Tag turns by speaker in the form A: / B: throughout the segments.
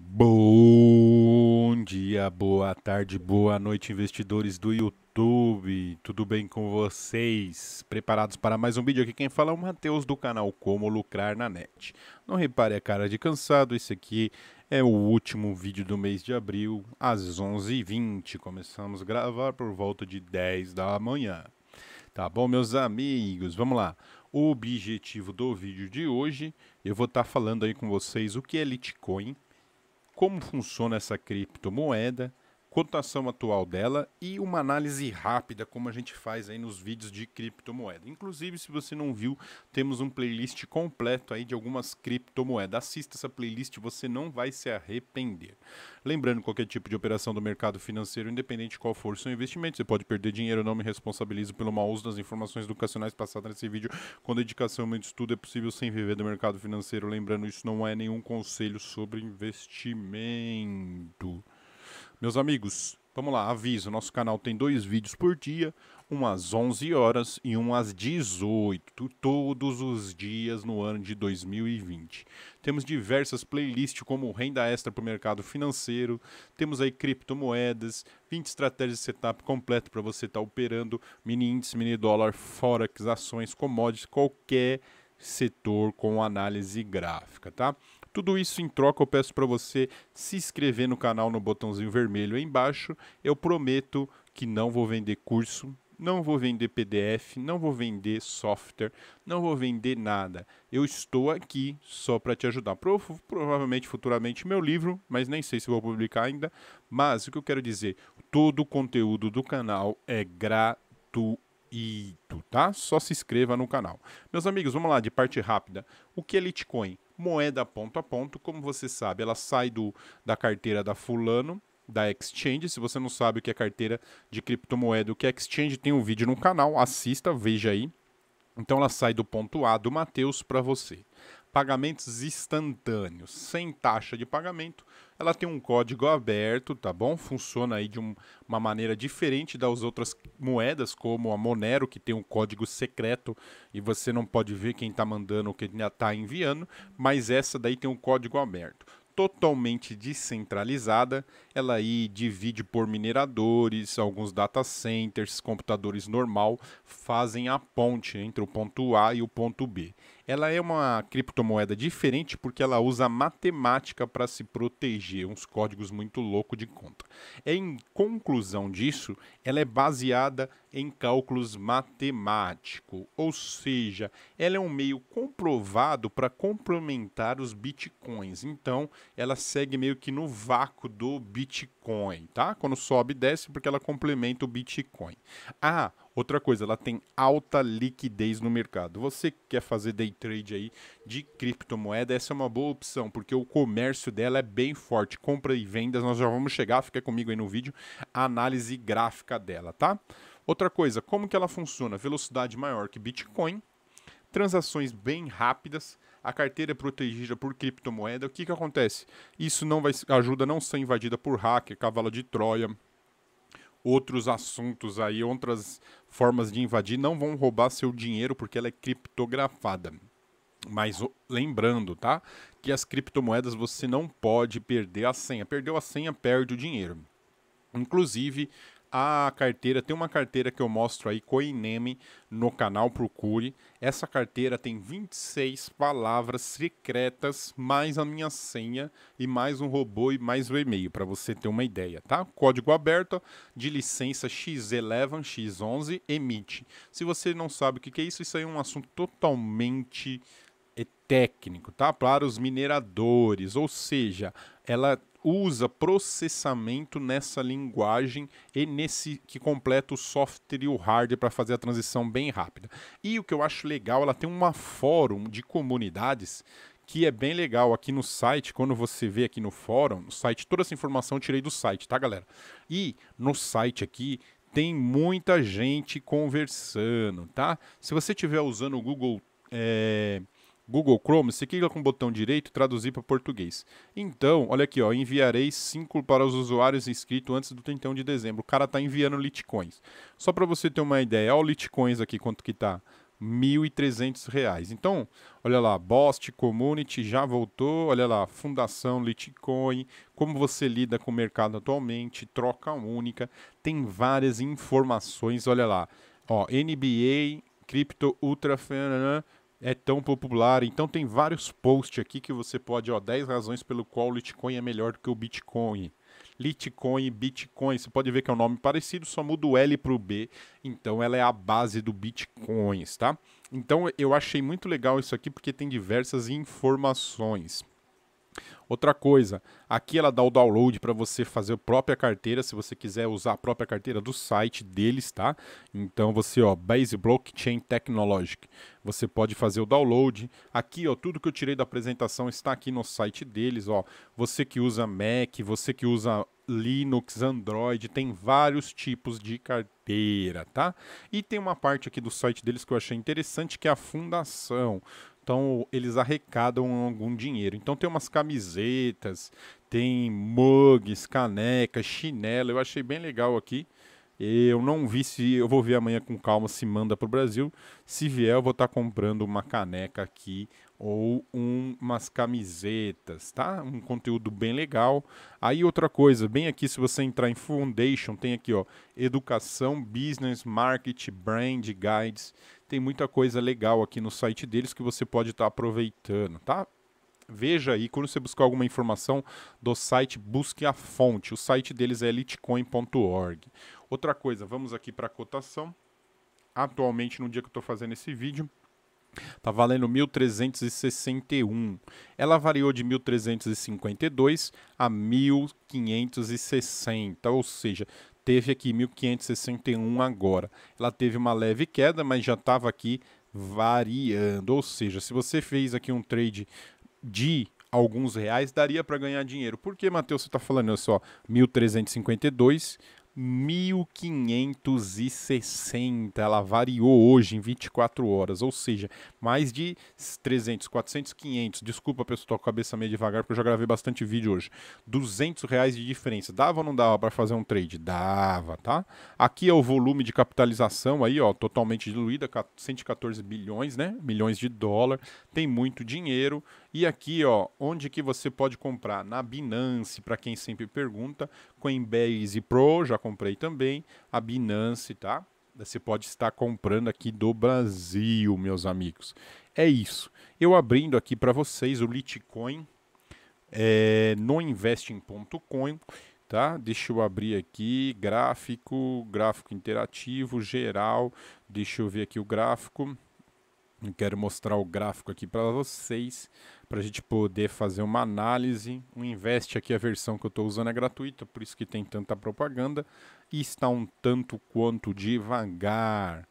A: Bom dia, boa tarde, boa noite, investidores do YouTube. Tudo bem com vocês? Preparados para mais um vídeo? Aqui quem fala é o Matheus do canal Como Lucrar na Net. Não repare a cara de cansado, esse aqui é o último vídeo do mês de abril, às 11h20. Começamos a gravar por volta de 10 da manhã. Tá bom, meus amigos? Vamos lá. O objetivo do vídeo de hoje, eu vou estar tá falando aí com vocês o que é Litecoin, como funciona essa criptomoeda cotação atual dela e uma análise rápida, como a gente faz aí nos vídeos de criptomoeda. Inclusive, se você não viu, temos um playlist completo aí de algumas criptomoedas. Assista essa playlist, você não vai se arrepender. Lembrando, qualquer tipo de operação do mercado financeiro, independente qual for o seu investimento, você pode perder dinheiro, eu não me responsabilizo pelo mau uso das informações educacionais passadas nesse vídeo. Com dedicação e muito estudo é possível sem viver do mercado financeiro. Lembrando, isso não é nenhum conselho sobre investimento. Meus amigos, vamos lá, aviso, nosso canal tem dois vídeos por dia, um às 11 horas e um às 18, todos os dias no ano de 2020. Temos diversas playlists como renda extra para o mercado financeiro, temos aí criptomoedas, 20 estratégias de setup completo para você estar tá operando mini índice, mini dólar, forex, ações, commodities, qualquer setor com análise gráfica, tá? Tudo isso em troca eu peço para você se inscrever no canal no botãozinho vermelho aí embaixo. Eu prometo que não vou vender curso, não vou vender PDF, não vou vender software, não vou vender nada. Eu estou aqui só para te ajudar. provavelmente futuramente meu livro, mas nem sei se vou publicar ainda. Mas o que eu quero dizer, todo o conteúdo do canal é gratuito. Tá? Só se inscreva no canal. Meus amigos, vamos lá de parte rápida. O que é Litecoin? Moeda ponto a ponto, como você sabe, ela sai do, da carteira da Fulano, da Exchange. Se você não sabe o que é carteira de criptomoeda, o que é Exchange, tem um vídeo no canal, assista, veja aí. Então ela sai do ponto A do Matheus para você. Pagamentos instantâneos, sem taxa de pagamento, ela tem um código aberto, tá bom? Funciona aí de um, uma maneira diferente das outras moedas, como a Monero, que tem um código secreto e você não pode ver quem está mandando ou quem está enviando, mas essa daí tem um código aberto totalmente descentralizada. Ela aí divide por mineradores, alguns data centers, computadores normal fazem a ponte entre o ponto A e o ponto B. Ela é uma criptomoeda diferente porque ela usa matemática para se proteger, uns códigos muito loucos de conta. Em conclusão disso, ela é baseada em cálculos matemáticos, ou seja, ela é um meio comprovado para complementar os bitcoins. Então, ela segue meio que no vácuo do Bitcoin Bitcoin, tá? Quando sobe e desce, porque ela complementa o Bitcoin. Ah, outra coisa, ela tem alta liquidez no mercado. Você quer fazer day trade aí de criptomoeda, essa é uma boa opção, porque o comércio dela é bem forte. Compra e vendas, nós já vamos chegar, fica comigo aí no vídeo, a análise gráfica dela, tá? Outra coisa, como que ela funciona? Velocidade maior que Bitcoin, transações bem rápidas, a carteira é protegida por criptomoeda, o que, que acontece? Isso não vai ajuda a não ser invadida por hacker, cavalo de Troia, outros assuntos aí, outras formas de invadir, não vão roubar seu dinheiro porque ela é criptografada. Mas lembrando, tá? Que as criptomoedas você não pode perder a senha. Perdeu a senha, perde o dinheiro. Inclusive, a carteira, tem uma carteira que eu mostro aí, Coineme, no canal Procure. Essa carteira tem 26 palavras secretas, mais a minha senha e mais um robô e mais o um e-mail, para você ter uma ideia, tá? Código aberto de licença X11, X11, emite. Se você não sabe o que é isso, isso aí é um assunto totalmente é, técnico, tá? Para os mineradores, ou seja, ela usa processamento nessa linguagem e nesse que completa o software e o hardware para fazer a transição bem rápida. E o que eu acho legal, ela tem uma fórum de comunidades que é bem legal aqui no site, quando você vê aqui no fórum, no site, toda essa informação eu tirei do site, tá, galera? E no site aqui tem muita gente conversando, tá? Se você estiver usando o Google é, Google Chrome, você clica com o botão direito traduzir para português. Então, olha aqui, ó, enviarei 5 para os usuários inscritos antes do 31 de dezembro. O cara está enviando litcoins. Só para você ter uma ideia, olha o litcoins aqui quanto que tá. R$ 1.300. Então, olha lá, Bost Community já voltou, olha lá, Fundação Litcoin. como você lida com o mercado atualmente, troca única, tem várias informações, olha lá. Ó, NBA, Crypto Ultra, é tão popular. Então tem vários posts aqui que você pode, ó, 10 razões pelo qual o Litecoin é melhor do que o Bitcoin. Litecoin Bitcoin, você pode ver que é um nome parecido, só muda o L para o B. Então ela é a base do Bitcoin, tá? Então eu achei muito legal isso aqui porque tem diversas informações. Outra coisa, aqui ela dá o download para você fazer a própria carteira, se você quiser usar a própria carteira do site deles, tá? Então você, ó, Base Blockchain Technologic, você pode fazer o download. Aqui, ó, tudo que eu tirei da apresentação está aqui no site deles, ó. Você que usa Mac, você que usa Linux, Android, tem vários tipos de carteira, tá? E tem uma parte aqui do site deles que eu achei interessante, que é a fundação. Então eles arrecadam algum dinheiro. Então tem umas camisetas, tem mugs, canecas, chinelo. Eu achei bem legal aqui. Eu não vi se eu vou ver amanhã com calma se manda para o Brasil. Se vier, eu vou estar tá comprando uma caneca aqui ou um, umas camisetas, tá? Um conteúdo bem legal. Aí outra coisa, bem aqui se você entrar em Foundation, tem aqui, ó, educação, business, market, brand guides. Tem muita coisa legal aqui no site deles que você pode estar tá aproveitando, tá? Veja aí, quando você buscar alguma informação do site, busque a fonte. O site deles é litecoin.org. Outra coisa, vamos aqui para a cotação. Atualmente, no dia que eu estou fazendo esse vídeo, Está valendo 1.361. Ela variou de 1.352 a 1.560, ou seja, teve aqui 1.561 agora. Ela teve uma leve queda, mas já estava aqui variando. Ou seja, se você fez aqui um trade de alguns reais, daria para ganhar dinheiro. Por que, Matheus, você está falando isso? Ó, 1.352 1560. Ela variou hoje em 24 horas, ou seja, mais de 300, 400, 500. Desculpa, pessoal, tô com a cabeça meio devagar porque eu já gravei bastante vídeo hoje. 200 reais de diferença. Dava ou não dava para fazer um trade? Dava, tá? Aqui é o volume de capitalização aí, ó, totalmente diluída, 114 bilhões, né? Milhões de dólar. Tem muito dinheiro. E aqui, ó, onde que você pode comprar? Na Binance, para quem sempre pergunta, Coinbase Pro, já comprei também, a Binance, tá? Você pode estar comprando aqui do Brasil, meus amigos. É isso. Eu abrindo aqui para vocês o Litecoin é, no investing.com, tá? Deixa eu abrir aqui gráfico, gráfico interativo, geral. Deixa eu ver aqui o gráfico. Eu quero mostrar o gráfico aqui para vocês, para a gente poder fazer uma análise. O Invest aqui, a versão que eu estou usando é gratuita, por isso que tem tanta propaganda e está um tanto quanto devagar,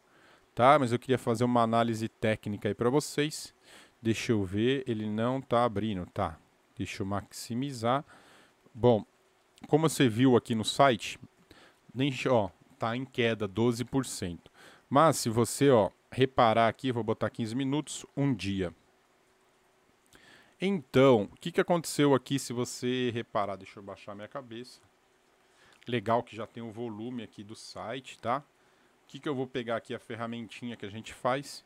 A: tá? Mas eu queria fazer uma análise técnica aí para vocês. Deixa eu ver, ele não está abrindo, tá? Deixa eu maximizar. Bom, como você viu aqui no site, nem ó, tá em queda 12%. Mas se você, ó, reparar aqui, vou botar 15 minutos, um dia. Então, o que, que aconteceu aqui, se você reparar, deixa eu baixar minha cabeça. Legal que já tem o volume aqui do site, tá? O que, que eu vou pegar aqui a ferramentinha que a gente faz?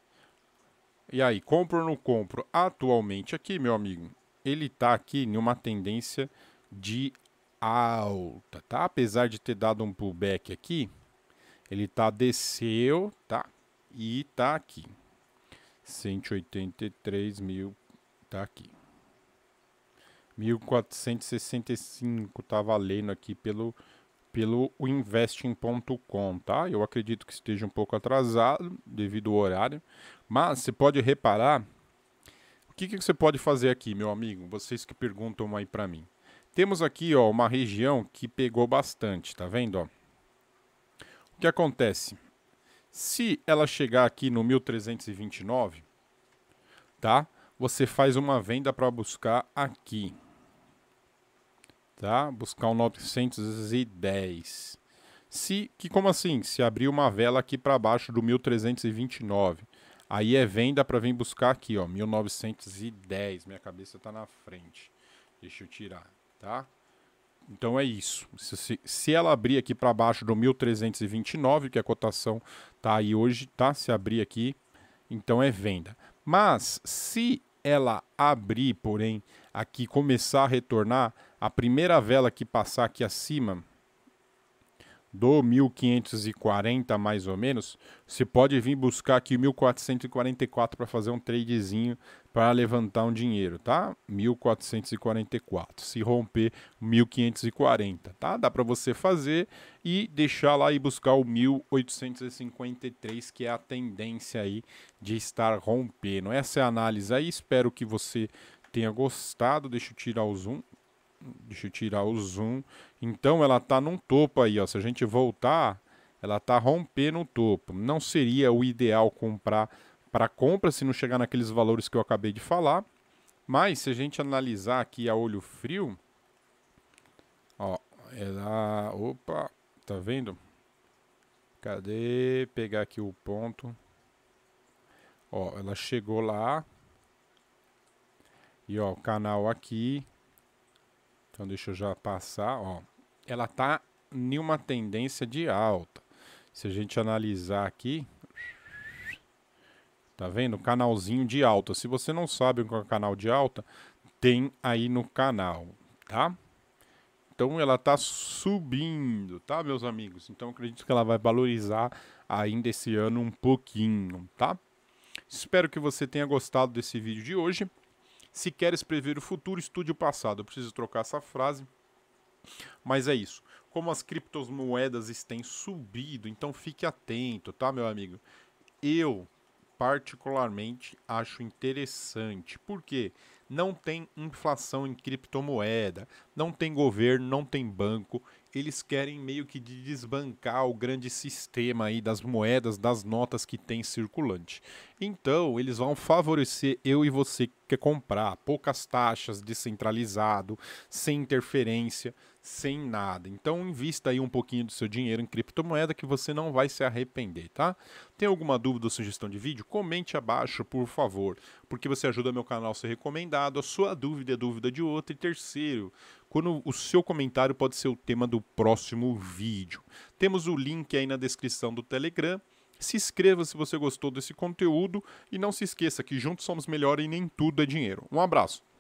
A: E aí, compro ou não compro? Atualmente aqui, meu amigo, ele tá aqui em uma tendência de alta, tá? Apesar de ter dado um pullback aqui, ele tá desceu, tá? E tá aqui. 183 mil tá aqui. 1465 tá valendo aqui pelo pelo investing.com, tá? Eu acredito que esteja um pouco atrasado devido ao horário, mas você pode reparar o que, que você pode fazer aqui, meu amigo? Vocês que perguntam aí para mim. Temos aqui, ó, uma região que pegou bastante, tá vendo, ó? O que acontece? Se ela chegar aqui no 1329, tá? Você faz uma venda para buscar aqui. Tá? Buscar o um 910. Se que como assim? Se abrir uma vela aqui para baixo do 1329, aí é venda para vir buscar aqui, ó, 1910. Minha cabeça está na frente. Deixa eu tirar, tá? Então é isso. Se, se ela abrir aqui para baixo do 1329, que é a cotação tá aí hoje, tá? Se abrir aqui, então é venda. Mas se ela abrir, porém, aqui começar a retornar, a primeira vela que passar aqui acima, do 1540 mais ou menos, você pode vir buscar aqui 1444 para fazer um tradezinho para levantar um dinheiro, tá? 1444. Se romper 1540, tá? Dá para você fazer e deixar lá e buscar o 1853, que é a tendência aí de estar rompendo. Essa é a análise aí. Espero que você tenha gostado. Deixa eu tirar o zoom. Deixa eu tirar o zoom. Então ela está num topo aí, ó. Se a gente voltar, ela está rompendo o topo. Não seria o ideal comprar para compra se não chegar naqueles valores que eu acabei de falar. Mas se a gente analisar aqui a olho frio, ó, ela, opa, tá vendo? Cadê? Pegar aqui o ponto. Ó, ela chegou lá. E ó, o canal aqui, então deixa eu já passar, ó. Ela tá em uma tendência de alta. Se a gente analisar aqui, tá vendo? Canalzinho de alta. Se você não sabe o que é canal de alta, tem aí no canal, tá? Então ela tá subindo, tá, meus amigos? Então acredito que ela vai valorizar ainda esse ano um pouquinho, tá? Espero que você tenha gostado desse vídeo de hoje. Se queres prever o futuro, estude o passado. Eu preciso trocar essa frase. Mas é isso. Como as criptomoedas têm subido, então fique atento, tá, meu amigo? Eu particularmente acho interessante, porque não tem inflação em criptomoeda, não tem governo, não tem banco, eles querem meio que desbancar o grande sistema aí das moedas, das notas que tem circulante. Então, eles vão favorecer eu e você que quer comprar, poucas taxas, descentralizado, sem interferência sem nada. Então invista aí um pouquinho do seu dinheiro em criptomoeda que você não vai se arrepender, tá? Tem alguma dúvida ou sugestão de vídeo? Comente abaixo, por favor, porque você ajuda meu canal a ser recomendado, a sua dúvida é dúvida de outro e terceiro, quando o seu comentário pode ser o tema do próximo vídeo. Temos o link aí na descrição do Telegram. Se inscreva se você gostou desse conteúdo e não se esqueça que juntos somos melhor e nem tudo é dinheiro. Um abraço.